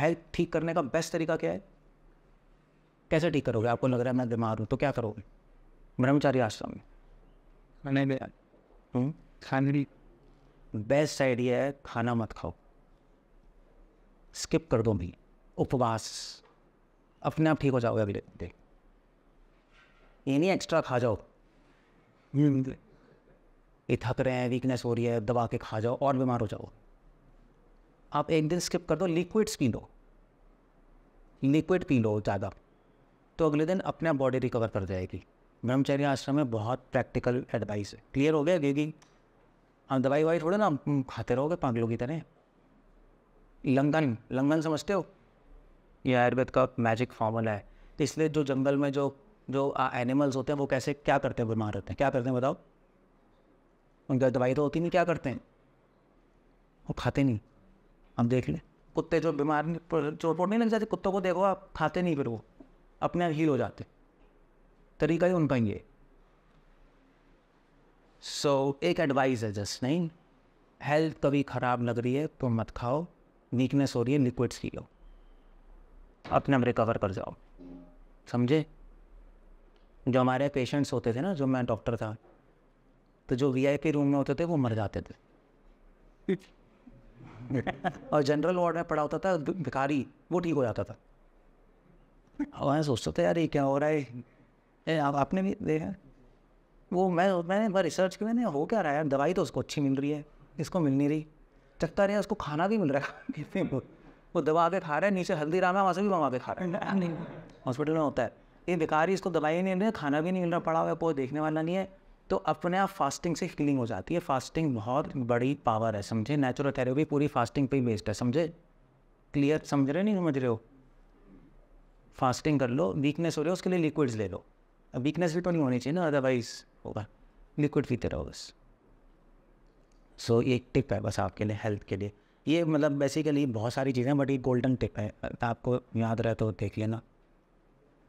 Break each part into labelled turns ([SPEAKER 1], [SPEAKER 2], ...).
[SPEAKER 1] है ठीक करने का बेस्ट तरीका क्या है कैसे ठीक करोगे आपको लग रहा है मैं बीमार हूँ तो क्या करोगे ब्रह्मचारी आश्रम में खाने में हम्म? खाने बेस्ट आइडिया है खाना मत खाओ स्किप कर दो भी उपवास अपने आप ठीक हो जाओगे अगले दिन ये नहीं एक्स्ट्रा खा जाओ हम्म। ये थक रहे हैं वीकनेस हो रही है दबा के खा जाओ और बीमार हो जाओ आप एक दिन स्किप कर दो लिक्विड्स पी लो लिक्विड पी लो ज़्यादा तो अगले दिन अपने आप बॉडी रिकवर कर जाएगी ब्रह्मचर्य आश्रम में बहुत प्रैक्टिकल एडवाइस है क्लियर हो गया क्योंकि हम दवाई वाई थोड़े ना खाते रहोगे पागलों की तरह लंगन लंगन समझते हो ये आयुर्वेद का मैजिक फॉर्मूला है इसलिए जो जंगल में जो जो एनिमल्स होते हैं वो कैसे क्या करते हैं बीमार होते हैं क्या करते हैं बताओ उनके दवाई तो होती नहीं क्या करते हैं वो खाते नहीं हम देख लें कुत्ते जो बीमार चोट पोट नहीं लग जाते कुत्तों को देखो आप खाते नहीं फिर वो अपने आप हील हो जाते तरीका ही उनका ये सो so, एक एडवाइस है जस्ट नहीं हेल्थ कभी ख़राब लग रही है तो मत खाओ वीकनेस हो रही है लिक्विड्स पी लो अपने आप रिकवर कर जाओ समझे जो हमारे पेशेंट्स होते थे ना जो मैं डॉक्टर था तो जो वीआईपी रूम में होते थे वो मर जाते थे और जनरल वार्ड में पड़ा होता था भिखारी वो ठीक हो जाता था और मैं सोचता था यार ये क्या हो रहा है ए, आप आपने भी देखा वो मैं मैंने बार रिसर्च की मैंने हो क्या रहा है यार दवाई तो उसको अच्छी मिल रही है इसको मिल नहीं रही चकता रहा उसको खाना भी मिल रहा है वो दवा आके खा रहे हैं नीचे हल्दीराम है वहाँ से भी वहाँ पे खा रहे हैं हॉस्पिटल में होता है ये भिखारी इसको दवाई नहीं मिल रही खाना भी नहीं मिल रहा पड़ा हुआ है कोई देखने वाला नहीं है तो अपने आप फास्टिंग से हीलिंग हो जाती है फास्टिंग बहुत बड़ी पावर है समझे नेचुरल थेरेपी पूरी फास्टिंग पे ही बेस्ड है समझे क्लियर समझ रहे नहीं समझ रहे हो फास्टिंग कर लो वीकनेस हो रही है उसके लिए लिक्विड्स ले लो वीकनेस भी तो नहीं होनी चाहिए ना अदरवाइज होगा लिक्विड पीते रहो बस सो ये एक टिप है बस आपके लिए हेल्थ के लिए ये मतलब बेसिकली बहुत सारी चीज़ें बट ये गोल्डन टिप है आपको याद रहे तो देख लेना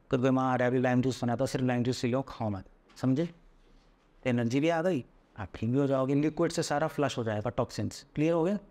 [SPEAKER 1] कुछ बीमार है अभी लाइम जूस बनाता तो सिर्फ लाइम जूस से लो खाओ मत समझे एनर्जी भी आ गई आप ठीक भी हो जाओगे लिक्विड से सारा फ्लश हो जाएगा टॉक्सिन्स क्लियर हो गया